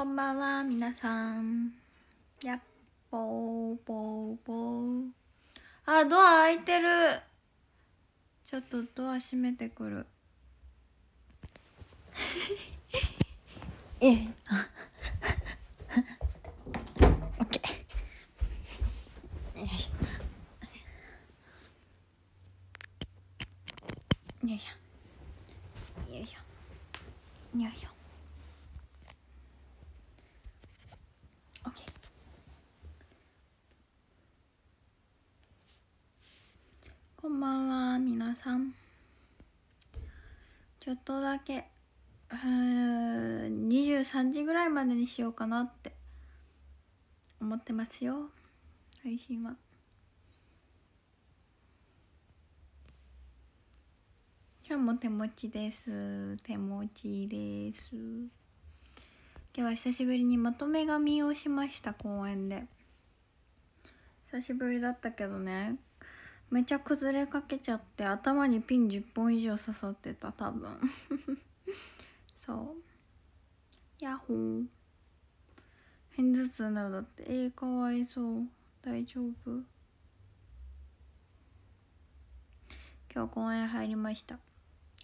こんばんは、皆さん。やっぽーぽーぽー。あ、ドア開いてる。ちょっとドア閉めてくる。え オッケー。よいしょ。よいしょ。よいしょ。こんばんは皆さんちょっとだけ23時ぐらいまでにしようかなって思ってますよ配信は今日も手持ちです手持ちです今日は久しぶりにまとめ髪をしました公園で久しぶりだったけどねめちゃ崩れかけちゃって頭にピン10本以上刺さってた多分 そうヤッホー片頭痛なのだってえー、かわいそう大丈夫今日公園入りました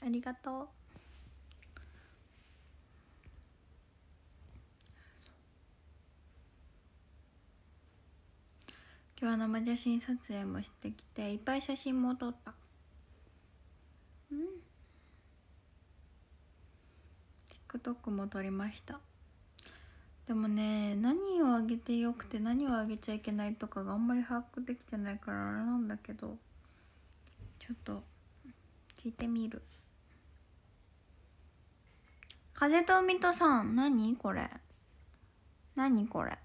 ありがとう日は生写真撮影もしてきていっぱい写真も撮ったうん TikTok も撮りましたでもね何をあげてよくて何をあげちゃいけないとかがあんまり把握できてないからあれなんだけどちょっと聞いてみる風と海とさん何これ何これ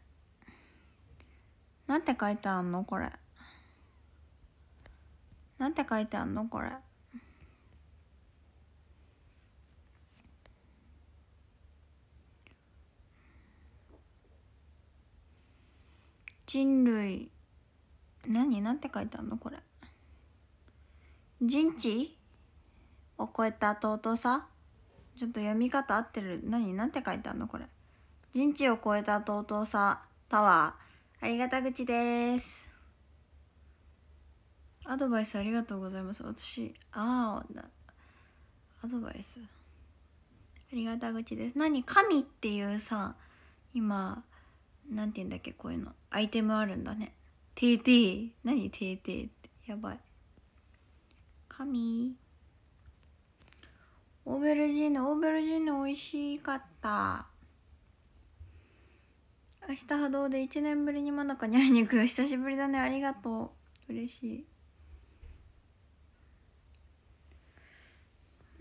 なんて書いてあんのこれ。なんて書いてあんのこれ。人類何なんて書いてあんのこれ人知を超えた尊さちょっと読み方合ってる何なんて書いてあんのこれ人知を超えた尊さタワーありがた口です。アドバイスありがとうございます。私、ああ、アドバイス。ありがた口です。何神っていうさ、今、なんて言うんだっけ、こういうの。アイテムあるんだね。てーて何てーてって。やばい。神。オーベルジーヌ、オーベルジーヌ美味しかった。明日波動で1年ぶりにな中に会いに行くよ久しぶりだねありがとう嬉しい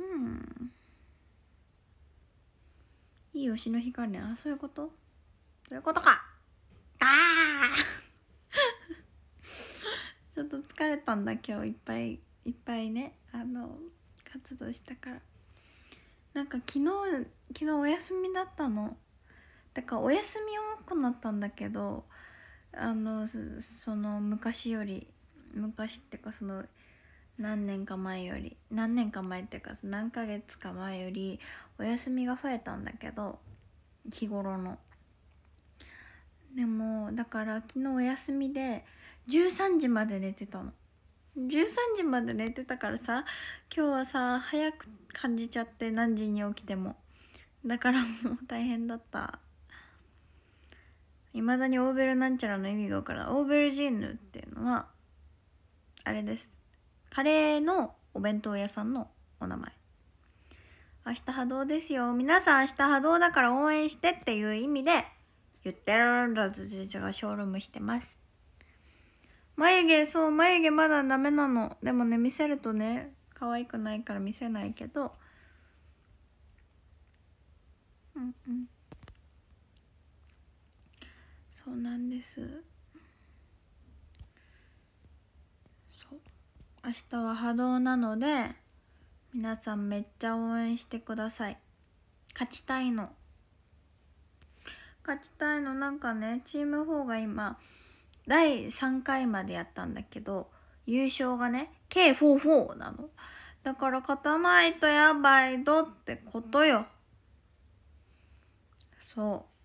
うんいい推の日関連あそういうことそういうことかああ ちょっと疲れたんだ今日いっぱいいっぱいねあの活動したからなんか昨日昨日お休みだったのだからお休み多くなったんだけどあのその昔より昔ってかその何年か前より何年か前っていうか何ヶ月か前よりお休みが増えたんだけど日頃のでもだから昨日お休みで13時まで寝てたの13時まで寝てたからさ今日はさ早く感じちゃって何時に起きてもだからもう大変だった未だにオーベルなんちゃらの意味がわからない。オーベルジーヌっていうのは、あれです。カレーのお弁当屋さんのお名前。明日波動ですよ。皆さん明日波動だから応援してっていう意味で言ってるんだずじがショールームしてます。眉毛、そう、眉毛まだダメなの。でもね、見せるとね、可愛くないから見せないけど。うんうん。そうなんですそう明日は波動なので皆さんめっちゃ応援してください勝ちたいの勝ちたいのなんかねチーム4が今第3回までやったんだけど優勝がね k 44なのだから勝たないとやばいどってことよそう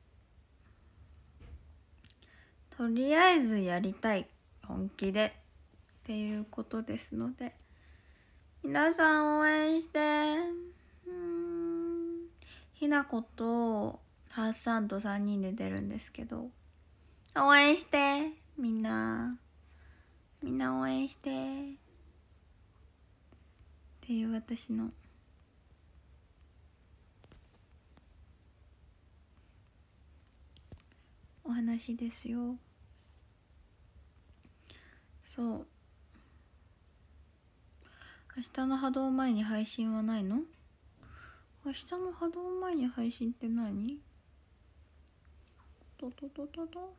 とりあえずやりたい本気でっていうことですので皆さん応援してうんひなことハッサンと3人で出るんですけど応援してみんなみんな応援してっていう私のお話ですよそう明日の波動前に配信はないの明日の波動前に配信って何トトトトト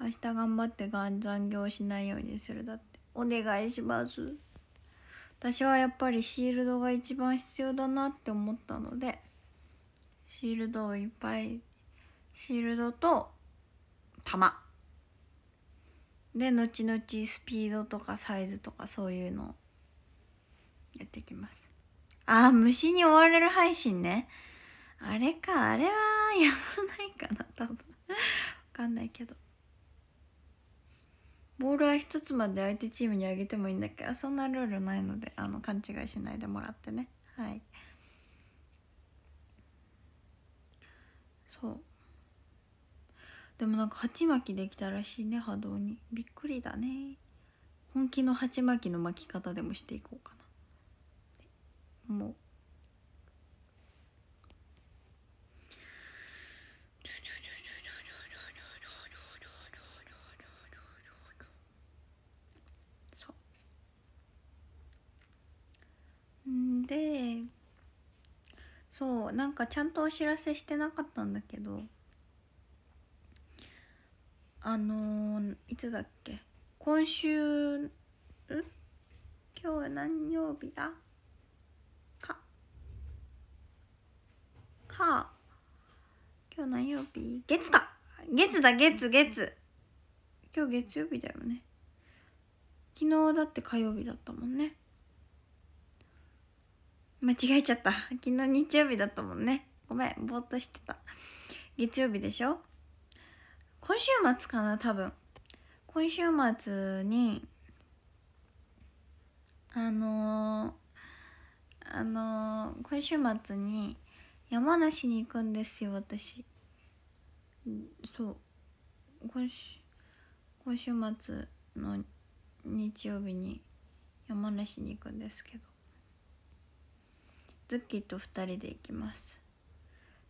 明日頑張ってがん残業しないようにするだってお願いします私はやっぱりシールドが一番必要だなって思ったのでシールドをいっぱいシールドと玉で後々スピードとかサイズとかそういうのをやっていきますああ虫に追われる配信ねあれかあれはやらないかな多分わかんないけどボールは一つまで相手チームにあげてもいいんだけどそんなルールないのであの勘違いしないでもらってねはいそうでもなんか鉢巻きできたらしいね波動にびっくりだね本気の鉢巻きの巻き方でもしていこうかなもうそうでそうなんかちゃんとお知らせしてなかったんだけどあのー、いつだっけ今週ん今日何曜日だかか今日何曜日月か月だ月月今日月曜日だよね昨日だって火曜日だったもんね間違えちゃった昨日日曜日だったもんねごめんぼーっとしてた月曜日でしょ今週末かな、多分。今週末に、あのー、あのー、今週末に山梨に行くんですよ、私。そう。今週、今週末の日曜日に山梨に行くんですけど。ズッキーと2人で行きます。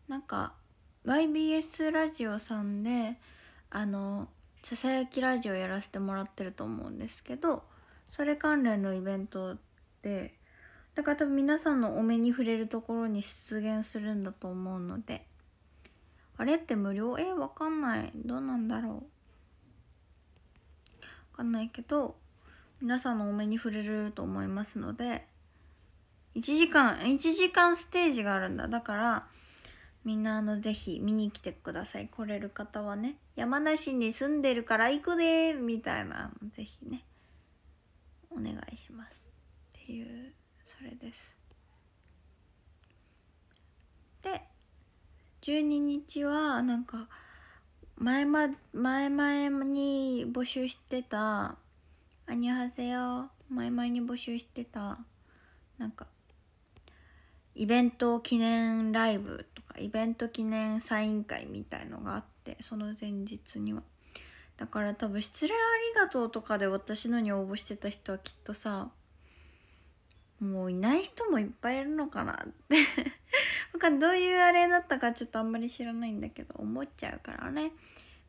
なんか、YBS ラジオさんで、あのささやきラジオやらせてもらってると思うんですけどそれ関連のイベントでだから多分皆さんのお目に触れるところに出現するんだと思うのであれって無料えわかんないどうなんだろうわかんないけど皆さんのお目に触れると思いますので1時間1時間ステージがあるんだだからみんなあのぜひ見に来てください来れる方はね山梨に住んでるから行くでみたいなぜひねお願いしますっていうそれですで12日はなんか前ま前々に募集してた「アニハセヨ」前々に募集してたなんかイベント記念ライブとかイベント記念サイン会みたいのがあっってその前日にはだから多分「失礼ありがとう」とかで私のに応募してた人はきっとさもういない人もいっぱいいるのかなってか どういうあれだったかちょっとあんまり知らないんだけど思っちゃうからね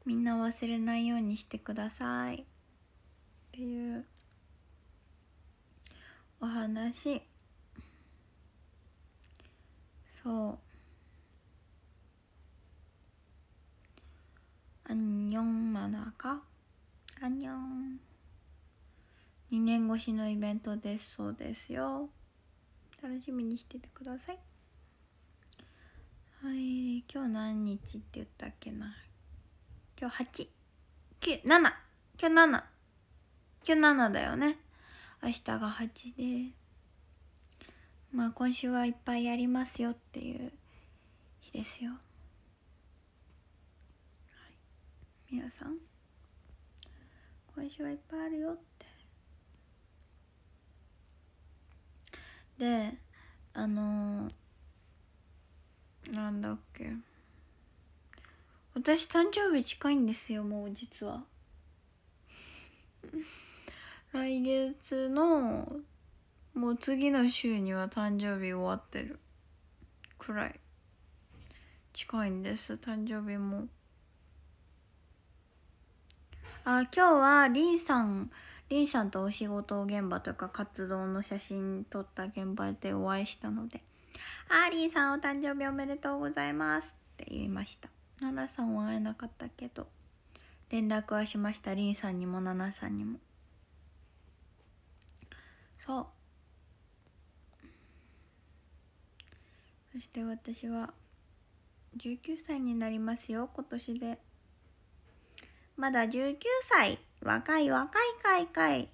みんな忘れないようにしてくださいっていうお話そう안か。あんにょん。2年越しのイベントですそうですよ楽しみにしててくださいはい今日何日って言ったっけな今日897今日7今日7だよね明日が8でまあ今週はいっぱいやりますよっていう日ですよ皆さん今週はいっぱいあるよってであのー、なんだっけ私誕生日近いんですよもう実は 来月のもう次の週には誕生日終わってるくらい近いんです誕生日もあ今日はリンさんリンさんとお仕事現場というか活動の写真撮った現場でお会いしたので「あーリンさんお誕生日おめでとうございます」って言いました奈々さんは会えなかったけど連絡はしましたリンさんにも奈々さんにもそうそして私は19歳になりますよ今年でまだ19歳。若い若いかいかい。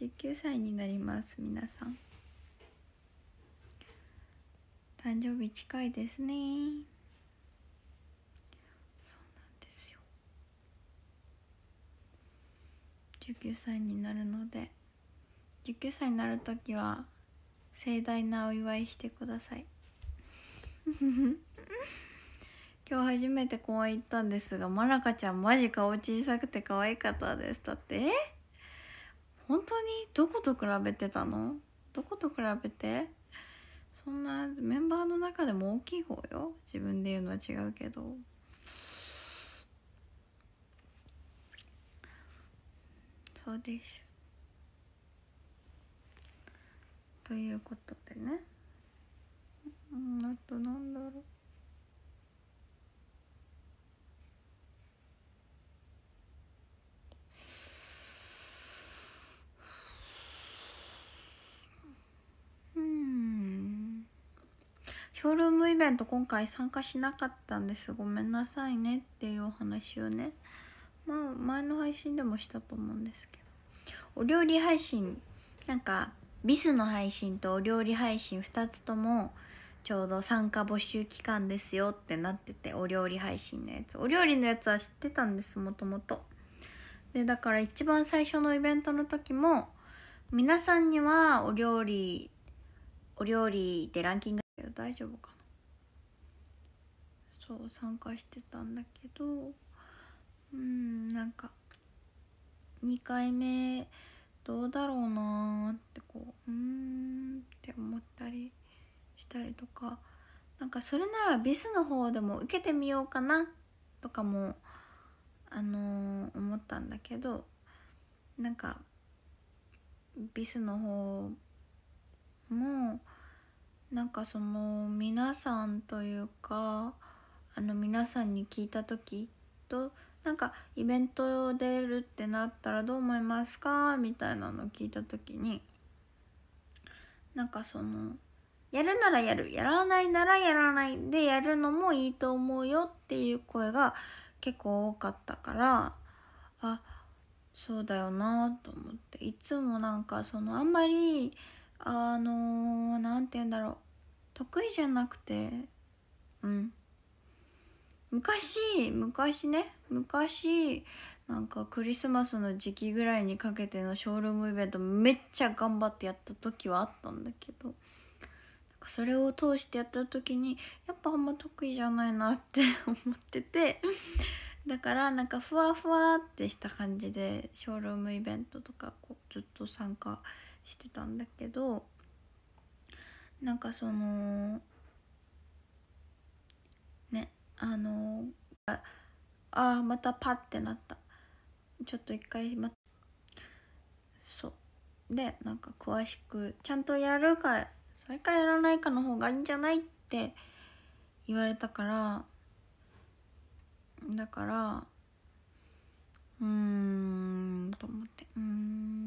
19 歳になります、皆さん。誕生日近いですね。そうなんですよ。19歳になるので、19歳になる時は盛大なお祝いしてください。今日初めて公園行ったんですが、まらかちゃんマジ顔小さくて可愛かったです。だって、え本当にどこと比べてたのどこと比べてそんなメンバーの中でも大きい方よ。自分で言うのは違うけど。そうでしょ。ということでね。うん、あとなんだろう。うんショールームイベント今回参加しなかったんですごめんなさいねっていうお話をねまあ前の配信でもしたと思うんですけどお料理配信なんかビスの配信とお料理配信2つともちょうど参加募集期間ですよってなっててお料理配信のやつお料理のやつは知ってたんですもともとでだから一番最初のイベントの時も皆さんにはお料理お料理でランキングだけど大丈夫かなそう参加してたんだけどうんなんか2回目どうだろうなってこううんって思ったりしたりとかなんかそれならビスの方でも受けてみようかなとかもあのー、思ったんだけどなんかビスの方もなんかその皆さんというかあの皆さんに聞いた時となんかイベント出るってなったらどう思いますかみたいなの聞いた時になんかそのやるならやるやらないならやらないでやるのもいいと思うよっていう声が結構多かったからあそうだよなと思っていつもなんかそのあんまりあの何、て言うんだろう得意じゃなくてうん昔昔ね昔なんかクリスマスの時期ぐらいにかけてのショールームイベントめっちゃ頑張ってやった時はあったんだけどそれを通してやった時にやっぱあんま得意じゃないなって 思っててだからなんかふわふわってした感じでショールームイベントとかこうずっと参加して。してたんだけどなんかそのねあのああまたパッてなったちょっと一回まそうでなんか詳しくちゃんとやるかそれかやらないかの方がいいんじゃないって言われたからだからうーんと思ってうーん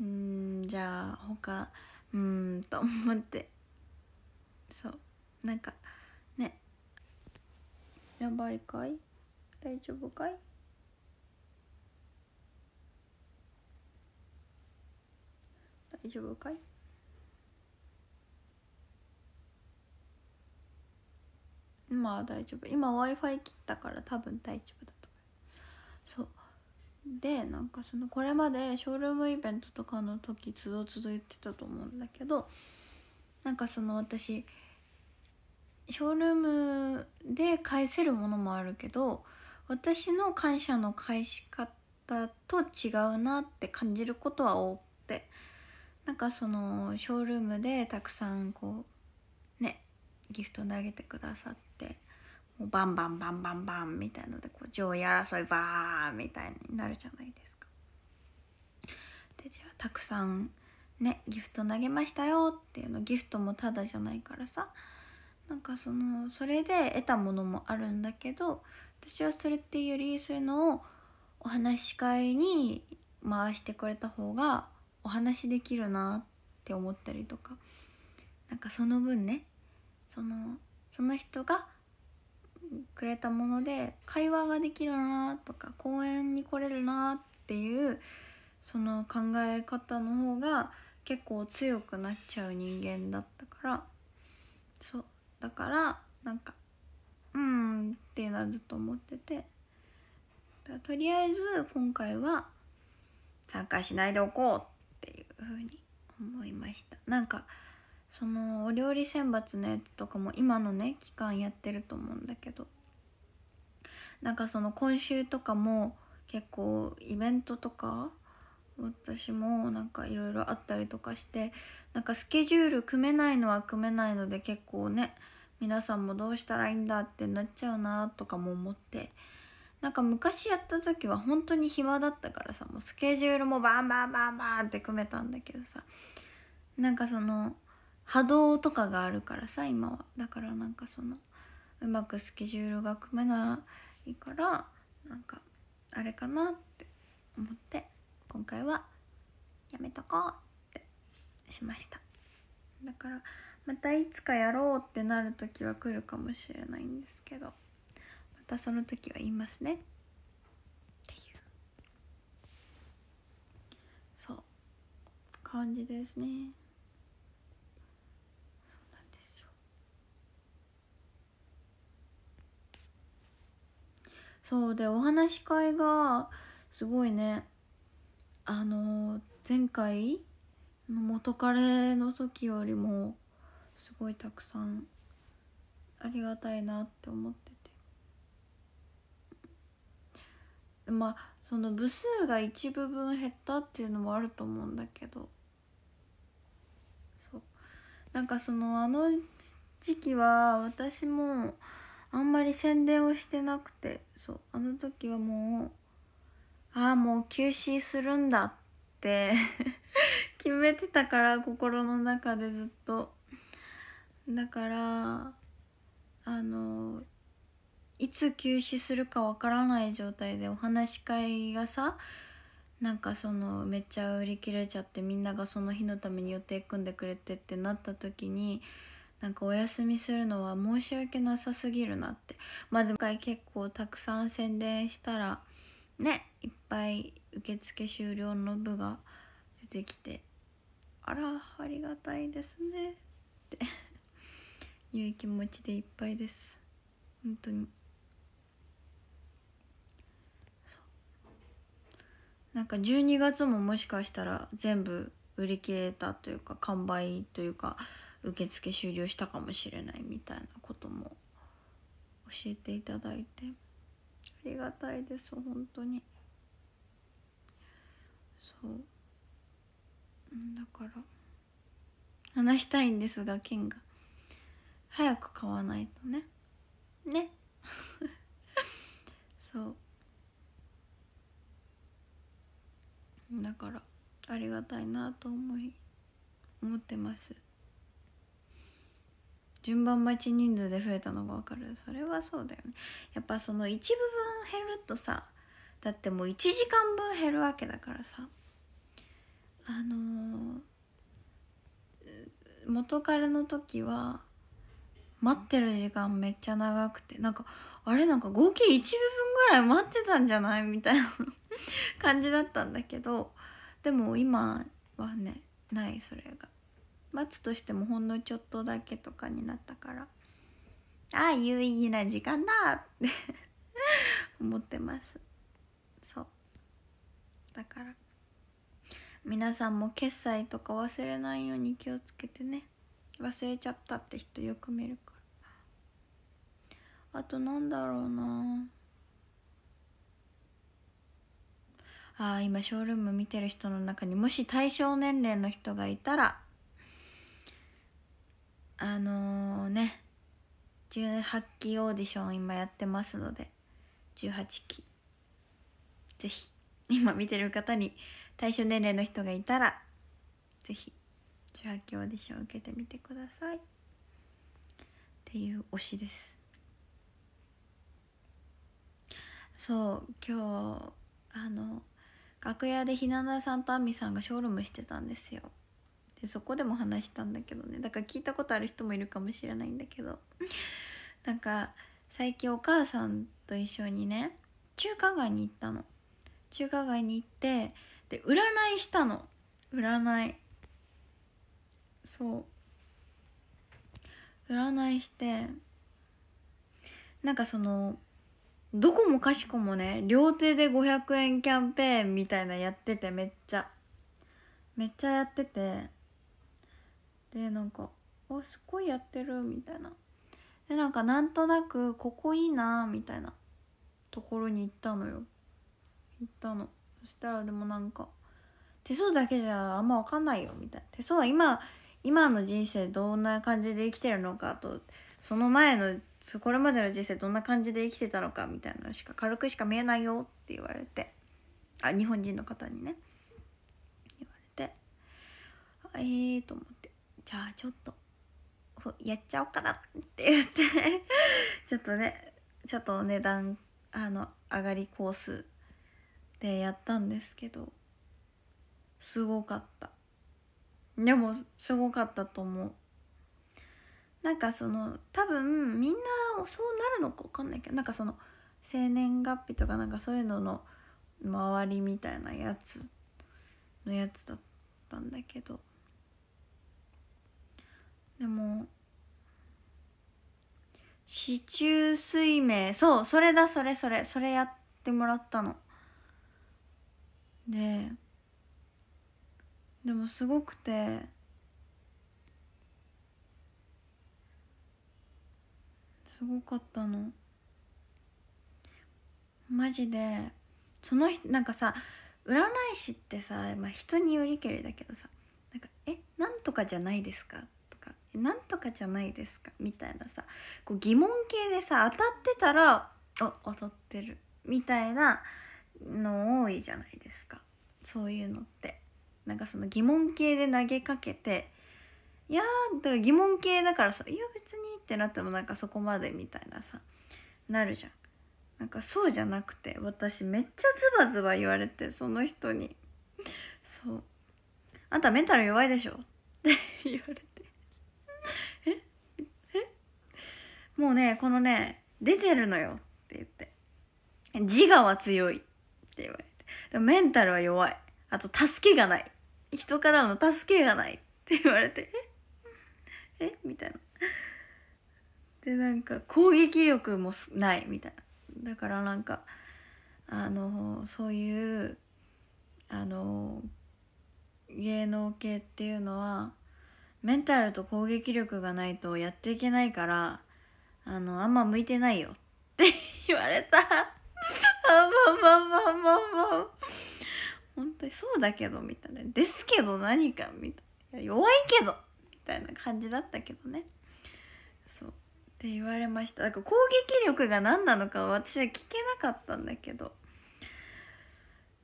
うんじゃあ他うんと思ってそうなんかねやばいかい大丈夫かい大丈夫かい今は大丈夫今 w i f i 切ったから多分大丈夫だと思うそうでなんかそのこれまでショールームイベントとかの時つどつど言ってたと思うんだけどなんかその私ショールームで返せるものもあるけど私の感謝の返し方と違うなって感じることは多くてなんかそのショールームでたくさんこうねギフト投げてくださっバンバンバンバンバンみたいのでこう上位争いバーみたいになるじゃないですか。でじゃあたくさんねギフト投げましたよっていうのギフトもただじゃないからさなんかそのそれで得たものもあるんだけど私はそれっていうよりそういうのをお話し会に回してくれた方がお話できるなって思ったりとかなんかその分ねそのその人がくれたもので会話ができるなとか公園に来れるなっていうその考え方の方が結構強くなっちゃう人間だったからそうだからなんかうんっていうのはずっと思っててとりあえず今回は参加しないでおこうっていうふうに思いましたなんかそのお料理選抜のやつとかも今のね期間やってると思うんだけどなんかその今週とかも結構イベントとか私もなんかいろいろあったりとかしてなんかスケジュール組めないのは組めないので結構ね皆さんもどうしたらいいんだってなっちゃうなとかも思ってなんか昔やった時は本当に暇だったからさもうスケジュールもバンバンバンバンって組めたんだけどさなんかその波動とかがあるからさ今はだからなんかそのうまくスケジュールが組めないからなんかあれかなって思って今回はやめとこうってしましただからまたいつかやろうってなる時は来るかもしれないんですけどまたその時は言いますねっていうそう感じですねそうでお話し会がすごいねあの前回の元レの時よりもすごいたくさんありがたいなって思っててまあその部数が一部分減ったっていうのもあると思うんだけどそうなんかそのあの時期は私もあんまり宣伝をしてなくてそうあの時はもうああもう休止するんだって 決めてたから心の中でずっとだからあのいつ休止するかわからない状態でお話し会がさなんかそのめっちゃ売り切れちゃってみんながその日のために予定組んでくれてってなった時になんかお休みするのは申し訳なさすぎるなってまず、あ、回結構たくさん宣伝したらねいっぱい受付終了の部が出てきてあらありがたいですねっていう気持ちでいっぱいです本当にそうなんか12月ももしかしたら全部売り切れたというか完売というか受付終了したかもしれないみたいなことも教えていただいてありがたいです本当にそうだから話したいんですが剣が早く買わないとねね そうだからありがたいなと思い思ってます順番待ち人数で増えたのが分かるそれはそうだよねやっぱその一部分減るとさだってもう1時間分減るわけだからさあのー、元彼の時は待ってる時間めっちゃ長くてなんかあれなんか合計1部分ぐらい待ってたんじゃないみたいな感じだったんだけどでも今はねないそれが待つとしてもほんのちょっとだけとかになったからああ有意義な時間だって 思ってますそうだから皆さんも決済とか忘れないように気をつけてね忘れちゃったって人よく見るからあとなんだろうなあ今ショールーム見てる人の中にもし対象年齢の人がいたらあのー、ね、18期オーディション今やってますので、18期。ぜひ、今見てる方に対象年齢の人がいたら、ぜひ、18期オーディション受けてみてください。っていう推しです。そう、今日、あの、楽屋でひなさんとあみさんがショールームしてたんですよ。でそこでも話したんだけどねだから聞いたことある人もいるかもしれないんだけど なんか最近お母さんと一緒にね中華街に行ったの中華街に行ってで占いしたの占いそう占いしてなんかそのどこもかしこもね両手で500円キャンペーンみたいなやっててめっちゃめっちゃやっててでなんか「おすごいやってる」みたいなでなんかなんとなくここいいなみたいなところに行ったのよ行ったのそしたらでもなんか手相だけじゃあんま分かんないよみたいな手相は今今の人生どんな感じで生きてるのかとその前のこれまでの人生どんな感じで生きてたのかみたいなのしか軽くしか見えないよって言われてあ日本人の方にね言われてええー、と思って。じゃあちょっとやっちゃおうかなって言って ちょっとねちょっと値段あの上がりコースでやったんですけどすごかったでもすごかったと思うなんかその多分みんなそうなるのか分かんないけどなんかその生年月日とかなんかそういうのの周りみたいなやつのやつだったんだけどでも四柱推命そうそれだそれそれそれやってもらったのででもすごくてすごかったのマジでそのなんかさ占い師ってさ、まあ、人によりけりだけどさなんか「えなんとかじゃないですか?」なんとかじゃないですかみたいなさこう疑問系でさ当たってたらあ当たってるみたいなの多いじゃないですかそういうのってなんかその疑問系で投げかけていやだから疑問系だからさ「いや別に」ってなってもなんかそこまでみたいなさなるじゃんなんかそうじゃなくて私めっちゃズバズバ言われてその人にそう「あんたメンタル弱いでしょ」って言われてええもうね、このね、出てるのよって言って。自我は強いって言われて。でもメンタルは弱い。あと、助けがない。人からの助けがないって言われて。ええみたいな。で、なんか、攻撃力もないみたいな。だからなんか、あの、そういう、あの、芸能系っていうのは、メンタルと攻撃力がないとやっていけないからあのあんま向いてないよって言われたあままままま本当にそうだけどみたいなですけど何かみたいな弱いけどみたいな感じだったけどねそうって言われましただから攻撃力が何なのか私は聞けなかったんだけど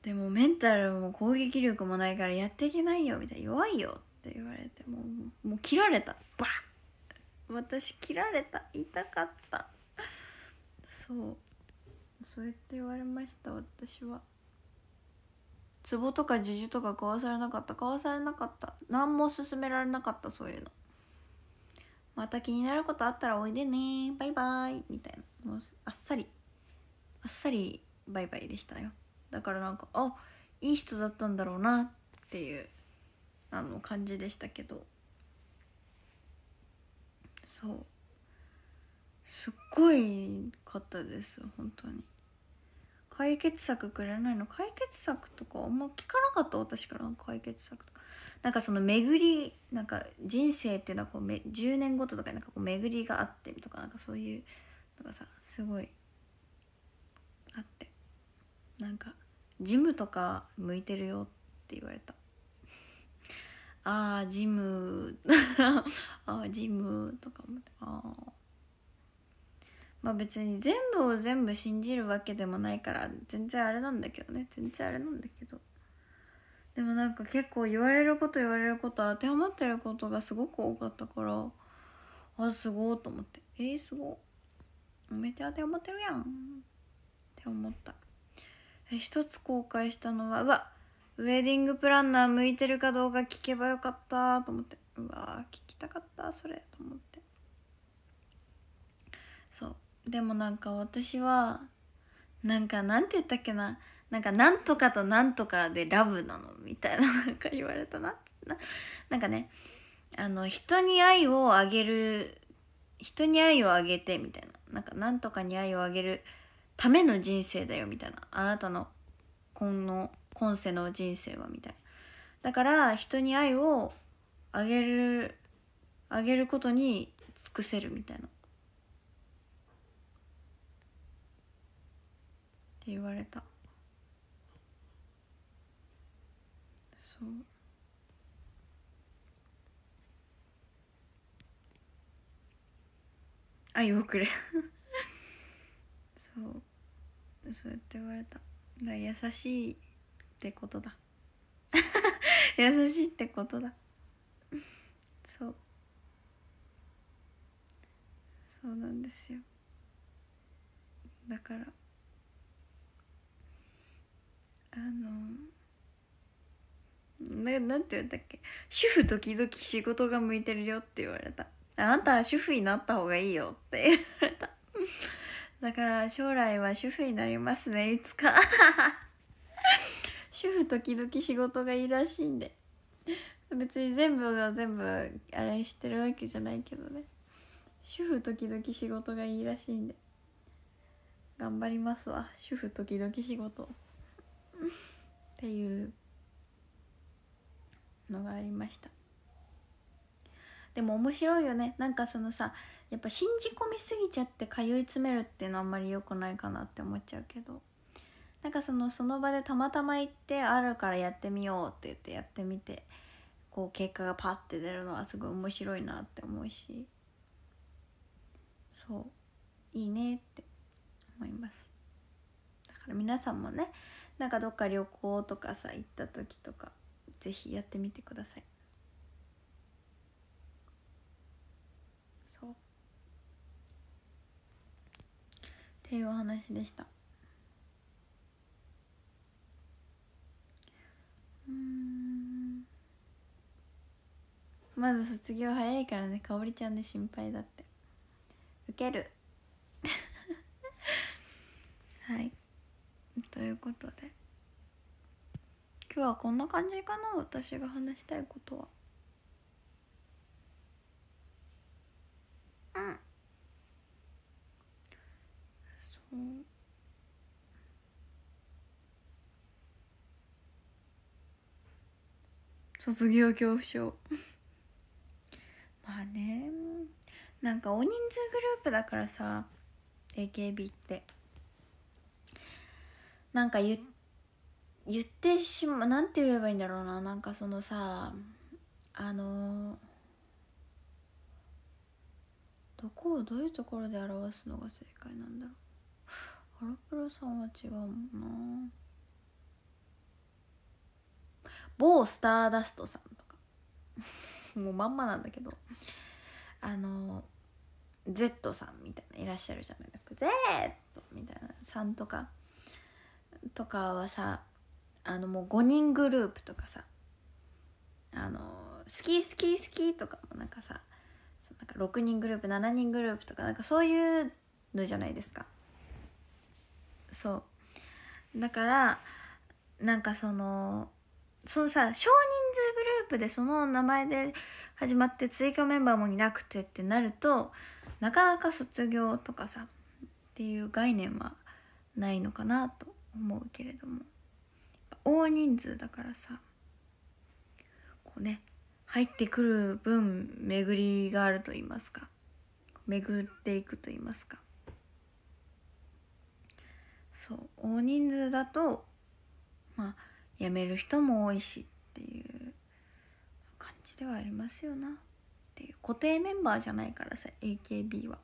でもメンタルも攻撃力もないからやっていけないよみたいな弱いよって言われてもうもう切られたバッ私切られた痛かったそうそうやって言われました私はツボとか呪術とか買わされなかった買わされなかった何も勧められなかったそういうのまた気になることあったらおいでねバイバイみたいなもうあっさりあっさりバイバイでしたよだからなんかあいい人だったんだろうなっていうあの感じでしたけどそうすっごいかったです本当に解決策くれないの解決策とかあんま聞かなかった私から解決策とかなんかその巡りなんか人生っていうのはこうめ10年ごととかなんかこう巡りがあってとかなんかそういうのがさすごいあってなんかジムとか向いてるよって言われたああジム ああジムとか思ってああまあ別に全部を全部信じるわけでもないから全然あれなんだけどね全然あれなんだけどでもなんか結構言われること言われること当てはまってることがすごく多かったからあすごいと思ってえー、すごめっちゃ当てはまってるやんって思った一つ後悔したのはうわウェディングプランナー向いてるかどうか聞けばよかったと思ってうわ聞きたかったそれと思ってそうでもなんか私はなんかなんて言ったっけななんかなんとかとなんとかでラブなのみたいななんか言われたなななんかねあの人に愛をあげる人に愛をあげてみたいななんかなんとかに愛をあげるための人生だよみたいなあなたのこの今世の人生はみたいなだから人に愛をあげるあげることに尽くせるみたいなって言われたそう愛をくれ そうそうやって言われただ優しいってことだ 優しいってことだそうそうなんですよだからあのななんて言うんだっけ「主婦時々仕事が向いてるよ」って言われた「あんたは主婦になった方がいいよ」って言われただから将来は主婦になりますねいつか 主婦時々仕事がいいらしいんで別に全部が全部あれしてるわけじゃないけどね主婦時々仕事がいいらしいんで頑張りますわ主婦時々仕事っていうのがありましたでも面白いよねなんかそのさやっぱ信じ込みすぎちゃって通い詰めるっていうのはあんまり良くないかなって思っちゃうけどなんかそのその場でたまたま行ってあるからやってみようって言ってやってみてこう結果がパッて出るのはすごい面白いなって思うしそういいねって思いますだから皆さんもねなんかどっか旅行とかさ行った時とか是非やってみてくださいそうっていうお話でしたうんまだ卒業早いからねかおりちゃんで心配だって受ける はいということで今日はこんな感じかな私が話したいことはうんそう卒業恐怖症 まあねなんか大人数グループだからさ AKB ってなんか言言ってしまうなんて言えばいいんだろうななんかそのさあのどこをどういうところで表すのが正解なんだろうハロプロさんは違うもんな某スターダストさんとか もうまんまなんだけどあの Z さんみたいないらっしゃるじゃないですか Z みたいなさんとかとかはさあのもう5人グループとかさあの好き好き好きとかもなんかさそうなんか6人グループ7人グループとかなんかそういうのじゃないですかそうだからなんかそのそのさ少人数グループでその名前で始まって追加メンバーもいなくてってなるとなかなか卒業とかさっていう概念はないのかなと思うけれども大人数だからさこうね入ってくる分巡りがあると言いますか巡っていくと言いますかそう大人数だとまあ辞める人も多いしっていう感じではありますよなっていう固定メンバーじゃないからさ AKB は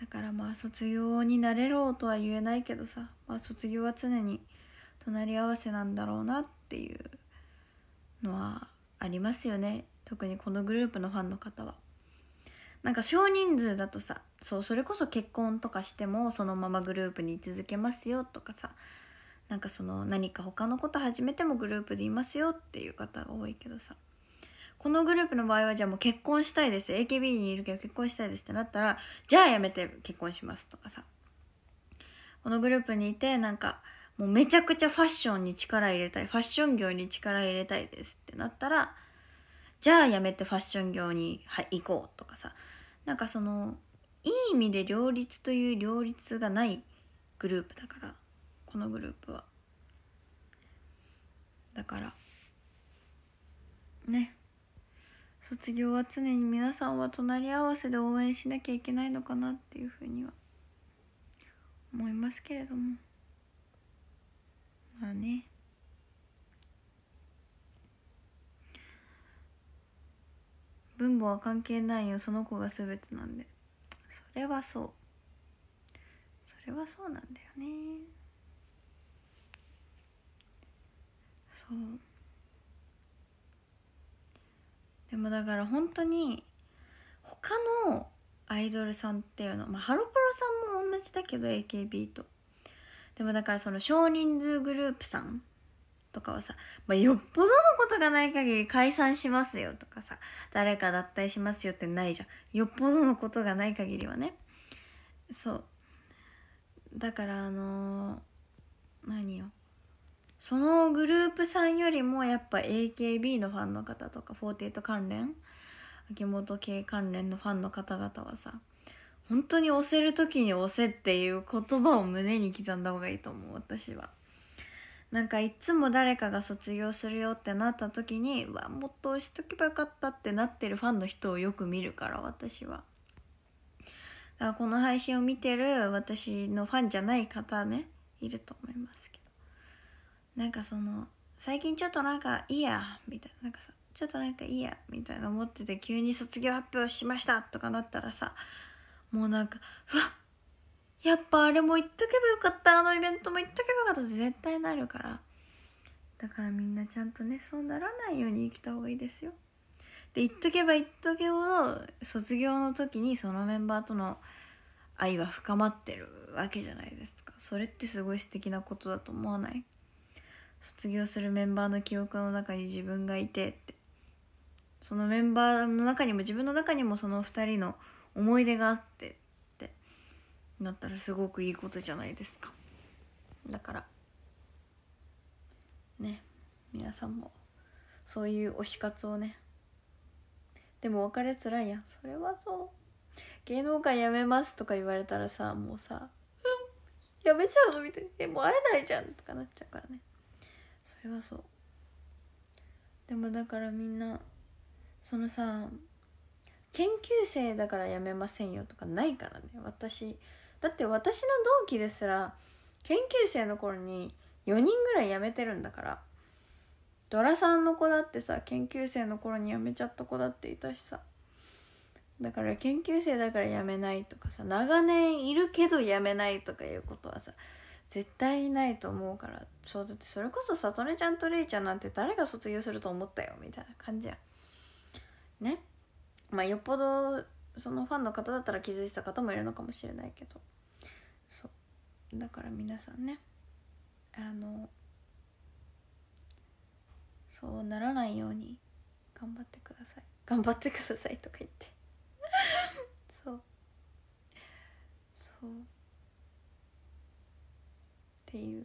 だからまあ卒業になれろとは言えないけどさ、まあ、卒業は常に隣り合わせなんだろうなっていうのはありますよね特にこのグループのファンの方は。なんか少人数だとさそうそれこそ結婚とかしてもそのままグループに居続けますよとかさなんかその何か他のこと始めてもグループでいますよっていう方が多いけどさこのグループの場合はじゃあもう結婚したいです AKB にいるけど結婚したいですってなったらじゃあやめて結婚しますとかさこのグループにいてなんかもうめちゃくちゃファッションに力入れたいファッション業に力入れたいですってなったらじゃあやめてファッション業に行こうとかさなんかそのいい意味で両立という両立がないグループだからこのグループはだからね卒業は常に皆さんは隣り合わせで応援しなきゃいけないのかなっていうふうには思いますけれどもまあね分母は関係ないよその子が全てなんでそれはそうそれはそうなんだよねそうでもだから本当に他のアイドルさんっていうのまあハロプロさんも同じだけど AKB とでもだからその少人数グループさんとかはさ、まあ、よっぽどのことがない限り解散しますよとかさ誰か脱退しますよってないじゃんよっぽどのことがない限りはねそうだからあのー、何よそのグループさんよりもやっぱ AKB のファンの方とか48関連秋元系関連のファンの方々はさ本当に押せる時に押せっていう言葉を胸に刻んだ方がいいと思う私はなんかいつも誰かが卒業するよってなった時にうわもっと押しとけばよかったってなってるファンの人をよく見るから私はだからこの配信を見てる私のファンじゃない方ねいると思いますなんかその最近ちょっとなんかいいやみたいななんかさちょっとなんかいいやみたいな思ってて急に卒業発表しましたとかなったらさもうなんかうわっやっぱあれも言っとけばよかったあのイベントも言っとけばよかったって絶対なるからだからみんなちゃんとねそうならないように生きた方がいいですよで言っとけば言っとけほど卒業の時にそのメンバーとの愛は深まってるわけじゃないですかそれってすごい素敵なことだと思わない卒業するメンバーの記憶の中に自分がいてってそのメンバーの中にも自分の中にもその2人の思い出があってってなったらすごくいいことじゃないですかだからね皆さんもそういう推し活をねでも別れづらいやんそれはそう芸能界辞めますとか言われたらさもうさ「うんやめちゃうの?」みたいな「えもう会えないじゃん」とかなっちゃうからねそれはそうでもだからみんなそのさ研究生だからやめませんよとかないからね私だって私の同期ですら研究生の頃に4人ぐらい辞めてるんだからドラさんの子だってさ研究生の頃に辞めちゃった子だっていたしさだから研究生だから辞めないとかさ長年いるけど辞めないとかいうことはさ絶対にないと思うからそうだってそれこそさとねちゃんとれいちゃんなんて誰が卒業すると思ったよみたいな感じやねまあよっぽどそのファンの方だったら気づいた方もいるのかもしれないけどそうだから皆さんねあのそうならないように頑張ってください頑張ってくださいとか言って そうそうっていう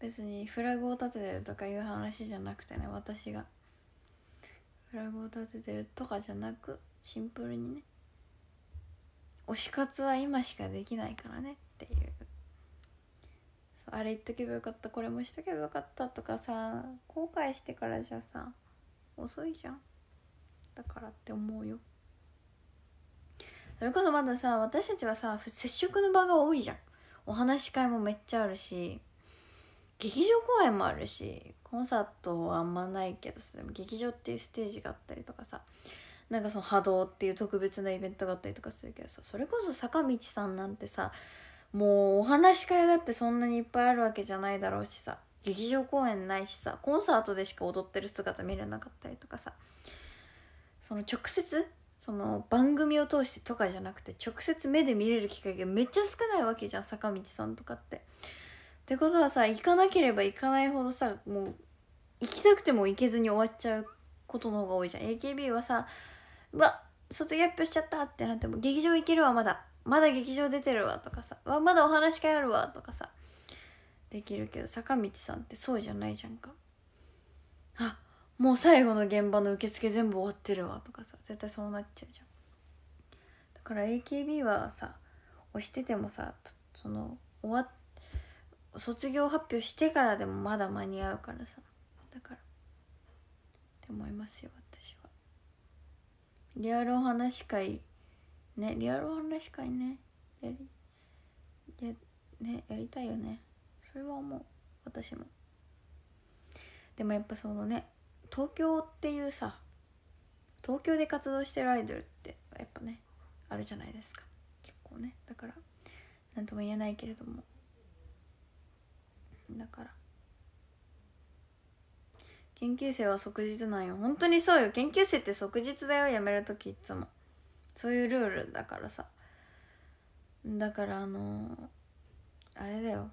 別にフラグを立ててるとかいう話じゃなくてね私がフラグを立ててるとかじゃなくシンプルにね推し活は今しかできないからねっていうそうあれ言っとけばよかったこれもしとけばよかったとかさ後悔してからじゃさ遅いじゃんだからって思うよそれこそまださ私たちはさ接触の場が多いじゃんお話し会もめっちゃあるし劇場公演もあるしコンサートはあんまないけどでも劇場っていうステージがあったりとかさなんかその波動っていう特別なイベントがあったりとかするけどさそれこそ坂道さんなんてさもうお話し会だってそんなにいっぱいあるわけじゃないだろうしさ劇場公演ないしさコンサートでしか踊ってる姿見れなかったりとかさその直接その番組を通してとかじゃなくて直接目で見れる機会がめっちゃ少ないわけじゃん坂道さんとかって。ってことはさ行かなければ行かないほどさもう行きたくても行けずに終わっちゃうことの方が多いじゃん AKB はさうわ卒業発表しちゃったってなっても劇場行けるわまだまだ劇場出てるわとかさわまだお話会あるわとかさできるけど坂道さんってそうじゃないじゃんかあもう最後の現場の受付全部終わってるわとかさ絶対そうなっちゃうじゃんだから AKB はさ押しててもさその終わっ卒業発表してからでもまだ間に合うからさだからって思いますよ私はリアルお話会ねリアルお話会ねやりやねやりたいよねそれは思う私もでもやっぱそのね東京っていうさ東京で活動してるアイドルってやっぱねあるじゃないですか結構ねだから何とも言えないけれどもだから研究生は即日なんよ本当にそうよ研究生って即日だよやめる時いつもそういうルールだからさだからあのー、あれだよ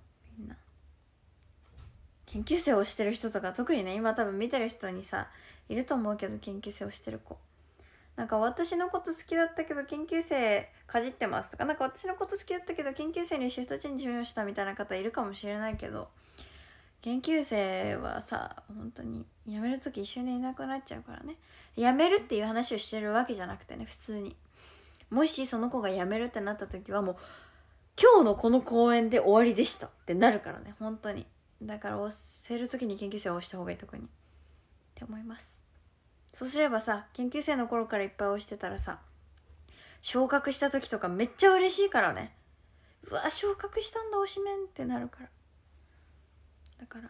研究生をしてる人とか特にね今多分見てる人にさいると思うけど研究生をしてる子なんか私のこと好きだったけど研究生かじってますとか何か私のこと好きだったけど研究生にシフトチェンジしましたみたいな方いるかもしれないけど研究生はさ本当に辞める時一緒にいなくなっちゃうからね辞めるっていう話をしてるわけじゃなくてね普通にもしその子が辞めるってなった時はもう今日のこの公演で終わりでしたってなるからね本当にだから押せる時に研究生を押した方がいい特にって思いますそうすればさ研究生の頃からいっぱい押してたらさ昇格した時とかめっちゃ嬉しいからねうわ昇格したんだ推しメンってなるからだから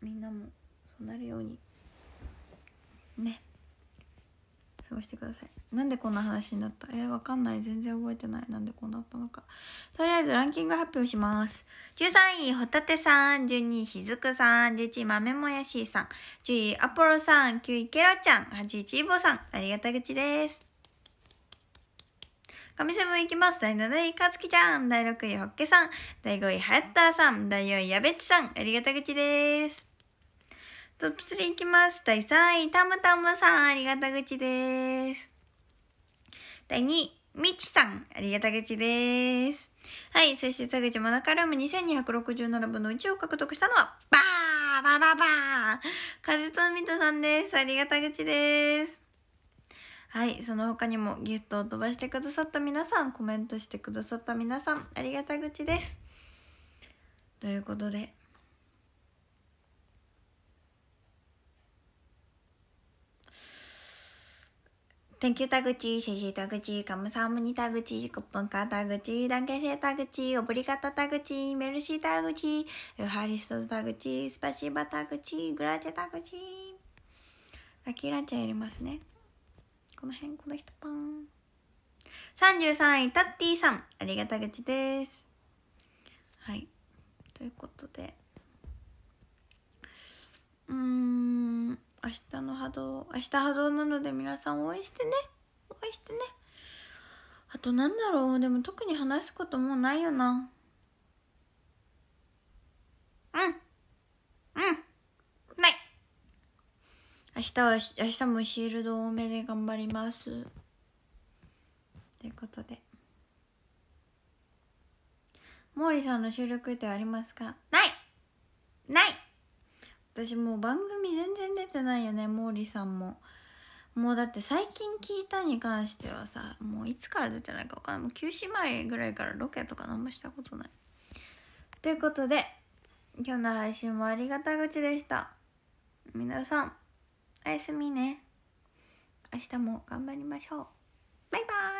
みんなもそうなるようにね過ごしてくださいなんでこんな話になったえー、わかんない全然覚えてないなんでこうなったのかとりあえずランキング発表します13位ホタテさん12位しずくさん11位豆もやしさん10位アポロさん9位ケロちゃん8位チーボさんありがた口です神セブンいきます。第7位、かつきちゃん。第6位、ほっけさん。第5位、はやったさん。第4位、やべちさん。ありがた口です。トップ3いきます。第3位、たむたむさん、ありがた口です。第2位、みちさん、ありがた口です。はい、そして田口マナカルーム2267分の1を獲得したのは、バーバーバーバー風とみとさんです。ありがた口です。はい、その他にもギフトを飛ばしてくださった皆さん、コメントしてくださった皆さん、ありがた口です。ということで、Thank you タグチ、谢谢タグチ、カムサムニタグチ、コップンカタグチ、ダンタグチ、オブリガタタグチ、メルシータグチ、ウハリストタグチ、スパシーバタグチ、グラチェタグチ。ラッキーランチャーやりますね。この辺、この人パン。33位、タッティさん。ありがた口です。はい。ということで。うーん。明日の波動明日波動なので皆さん応援してね応援してねあとなんだろうでも特に話すこともうないよなうんうんない明日は明日もシールド多めで頑張りますということで毛利さんの収録予定ありますかないない私もう番組全然出てないよね毛利さんももうだって最近聞いたに関してはさもういつから出てないか分かんないもう休止前ぐらいからロケとか何もしたことないということで今日の配信もありがた口でした皆さんおやすみね明日も頑張りましょうバイバーイ